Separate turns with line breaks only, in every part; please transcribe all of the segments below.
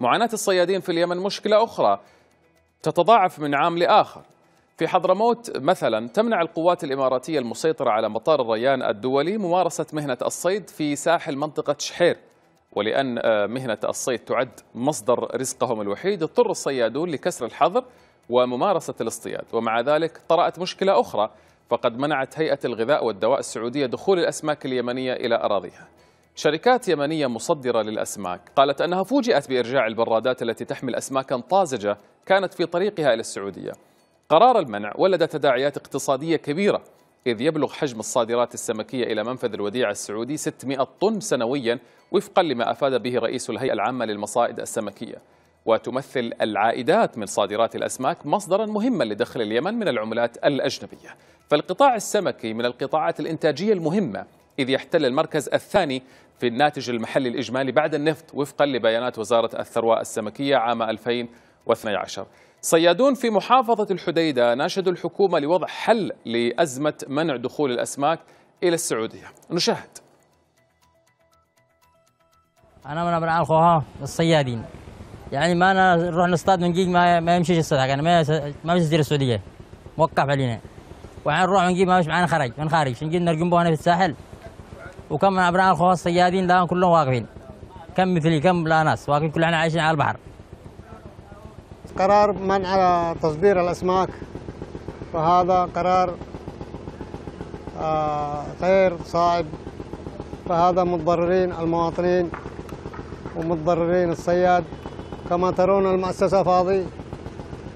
معاناة الصيادين في اليمن مشكلة أخرى تتضاعف من عام لآخر في حضرموت مثلا تمنع القوات الإماراتية المسيطرة على مطار الريان الدولي ممارسة مهنة الصيد في ساحل منطقة شحير ولأن آه، مهنة الصيد تعد مصدر رزقهم الوحيد اضطر الصيادون لكسر الحظر وممارسة الاصطياد ومع ذلك طرأت مشكلة أخرى فقد منعت هيئة الغذاء والدواء السعودية دخول الأسماك اليمنية إلى أراضيها شركات يمنية مصدرة للأسماك قالت أنها فوجئت بإرجاع البرادات التي تحمل أسماكا طازجة كانت في طريقها إلى السعودية قرار المنع ولد تداعيات اقتصادية كبيرة إذ يبلغ حجم الصادرات السمكية إلى منفذ الوديعة السعودي 600 طن سنويا وفقا لما أفاد به رئيس الهيئة العامة للمصائد السمكية وتمثل العائدات من صادرات الأسماك مصدرا مهما لدخل اليمن من العملات الأجنبية فالقطاع السمكي من القطاعات الإنتاجية المهمة إذ يحتل المركز الثاني في الناتج المحلي الإجمالي بعد النفط وفقا لبيانات وزارة الثروة السمكية عام 2012 صيادون في محافظة الحديدة ناشدوا الحكومة لوضع حل لأزمة منع دخول الأسماك إلى السعودية نشاهد
أنا من أبناء الخوها الصيادين يعني ما أنا نروح نصطاد ونجيك ما ما يمشيش الصيد يعني حقنا ما ما بيصير السعودية موقف علينا وعن نروح ونجيب ما مش معنا خرج من خارج نجي نرجم هنا في الساحل وكم من ابناء الخواص صيادين الان كلهم واقفين كم مثلي كم لا ناس واقفين كلنا عايشين على البحر قرار منع تصدير الاسماك فهذا قرار آه، غير صائب فهذا متضررين المواطنين ومتضررين الصياد كما ترون المؤسسة فاضي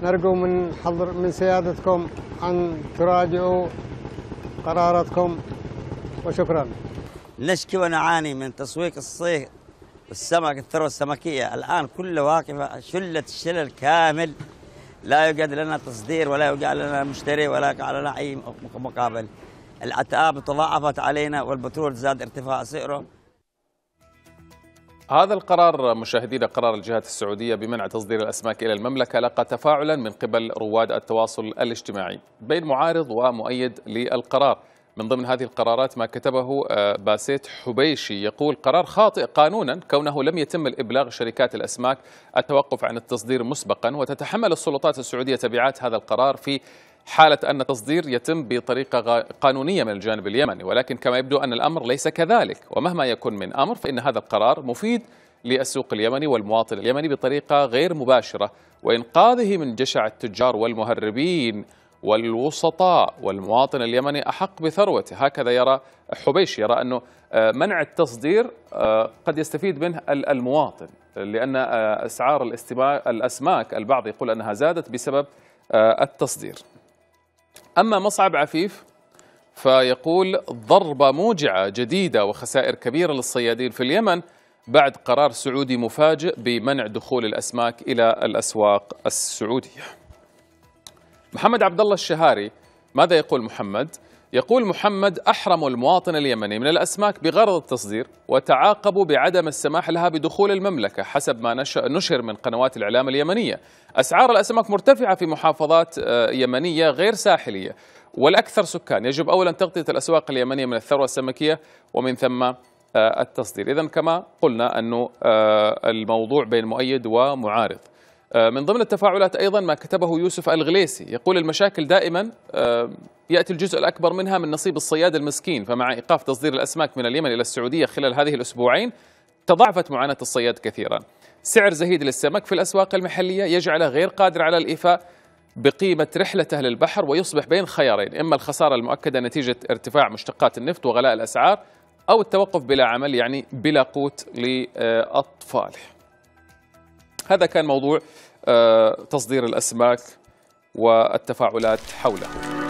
نرجو من حضر من سيادتكم أن تراجعوا قراراتكم وشكرا نشكي ونعاني من تسويق الصيف والسمك الثروة السمكية الآن كلها واقفة شلت الشلل كامل لا يوجد لنا تصدير ولا يوجد لنا مشتري ولا يوجد لنا أي مقابل الأتعاب تضاعفت علينا والبترول زاد ارتفاع سعره
هذا القرار مشاهدينا قرار الجهات السعودية بمنع تصدير الأسماك إلى المملكة لقى تفاعلا من قبل رواد التواصل الاجتماعي بين معارض ومؤيد للقرار من ضمن هذه القرارات ما كتبه آه، باسيت حبيشي يقول قرار خاطئ قانونا كونه لم يتم الإبلاغ شركات الأسماك التوقف عن التصدير مسبقا وتتحمل السلطات السعودية تبعات هذا القرار في حالة أن التصدير يتم بطريقة قانونية من الجانب اليمني ولكن كما يبدو أن الأمر ليس كذلك ومهما يكون من أمر فإن هذا القرار مفيد للسوق اليمني والمواطن اليمني بطريقة غير مباشرة وإنقاذه من جشع التجار والمهربين والوسطاء والمواطن اليمني أحق بثروته هكذا يرى حبيش يرى أنه آه، منع التصدير آه، قد يستفيد منه المواطن لأن آه، أسعار الأسماك البعض يقول أنها زادت بسبب التصدير أما مصعب عفيف فيقول ضربة موجعة جديدة وخسائر كبيرة للصيادين في اليمن بعد قرار سعودي مفاجئ بمنع دخول الأسماك إلى الأسواق السعودية محمد عبد الله الشهاري ماذا يقول محمد؟ يقول محمد أحرموا المواطن اليمني من الأسماك بغرض التصدير وتعاقبوا بعدم السماح لها بدخول المملكة حسب ما نشر من قنوات الإعلام اليمنية أسعار الأسماك مرتفعة في محافظات آه، يمنية غير ساحلية والأكثر سكان يجب أولا تغطية الأسواق اليمنية من الثروة السمكية ومن ثم آه، التصدير إذا كما قلنا أنه آه، الموضوع بين مؤيد ومعارض آه، من ضمن التفاعلات ايضا ما كتبه يوسف الغليسي يقول المشاكل دائما آه، ياتي الجزء الاكبر منها من نصيب الصياد المسكين فمع ايقاف تصدير الاسماك من اليمن الى السعوديه خلال هذه الاسبوعين تضاعفت معاناه الصياد كثيرا. سعر زهيد للسمك في الاسواق المحليه يجعله غير قادر على الايفاء بقيمه رحلته للبحر ويصبح بين خيارين اما الخساره المؤكده نتيجه ارتفاع مشتقات النفط وغلاء الاسعار او التوقف بلا عمل يعني بلا قوت لاطفاله. هذا كان موضوع آه، تصدير الأسماك والتفاعلات حوله